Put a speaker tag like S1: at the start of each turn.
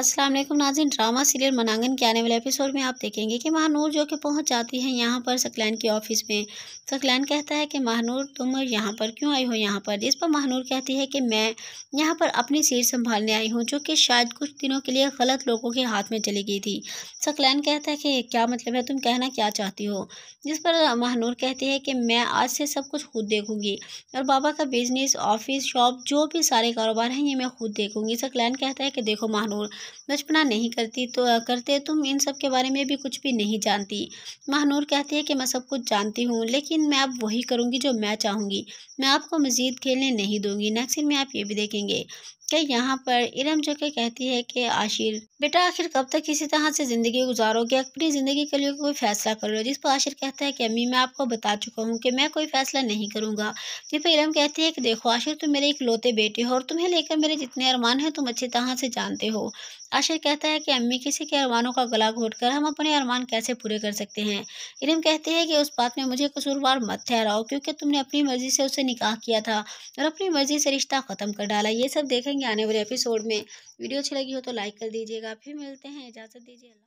S1: अस्सलाम वालेकुम नाजिन drama serial मनांगन के आने वाले एपिसोड में आप देखेंगे कि महानूर जो कि पहुंच जाती है यहाँ पर सकलैन के ऑफिस में सकलैन कहता है कि महानूर तुम यहाँ पर क्यों आई हो यहाँ पर जिस पर महानूर कहती है कि मैं यहाँ पर अपनी सीट संभालने आई हूँ जो कि शायद कुछ दिनों के लिए गलत लोगों के हाथ में चली गई थी सकलैन कहता है कि क्या मतलब है तुम कहना क्या चाहती हो जिस पर महानूर कहती है कि मैं आज से सब कुछ खुद देखूँगी और बाबा का बिजनेस ऑफिस शॉप जो भी सारे कारोबार हैं ये मैं खुद देखूँगी सकलैन कहता है कि देखो महानूर बचपना नहीं करती तो करते तुम इन सब के बारे में भी कुछ भी नहीं जानती महानूर कहती है कि मैं सब कुछ जानती हूँ लेकिन मैं अब वही करूँगी जो मैं चाहूँगी मैं आपको मज़ीद खेलने नहीं दूँगी नेक्स्ट में आप ये भी देखेंगे कि यहाँ पर इरम जो के कहती है कि आशिर बेटा आखिर कब तक किसी तरह से ज़िंदगी गुजारोगे अपनी ज़िंदगी के लिए कोई फ़ैसला लो जिस पर आशिर कहता है कि अम्मी मैं आपको बता चुका हूँ कि मैं कोई फ़ैसला नहीं करूँगा जिस पर इरम कहती है कि देखो आशिर तुम मेरे एक लोते बेटे हो और तुम्हें लेकर मेरे जितने अरमान हैं तुम अच्छी तरह से जानते हो आशिर कहता है कि अम्मी किसी के अरमानों का गला घोट कर हम अपने अरमान कैसे पूरे कर सकते हैं इरम कहती है कि उस बात में मुझे कसूरवार मत ठहराओ क्योंकि तुमने अपनी मर्ज़ी से उसे निकाह किया था और अपनी मर्ज़ी से रिश्ता ख़त्म कर डाला ये सब देखें मिलेंगे आने वाले एपिसोड में वीडियो अच्छी लगी हो तो लाइक कर दीजिएगा फिर मिलते हैं इजाज़त दीजिए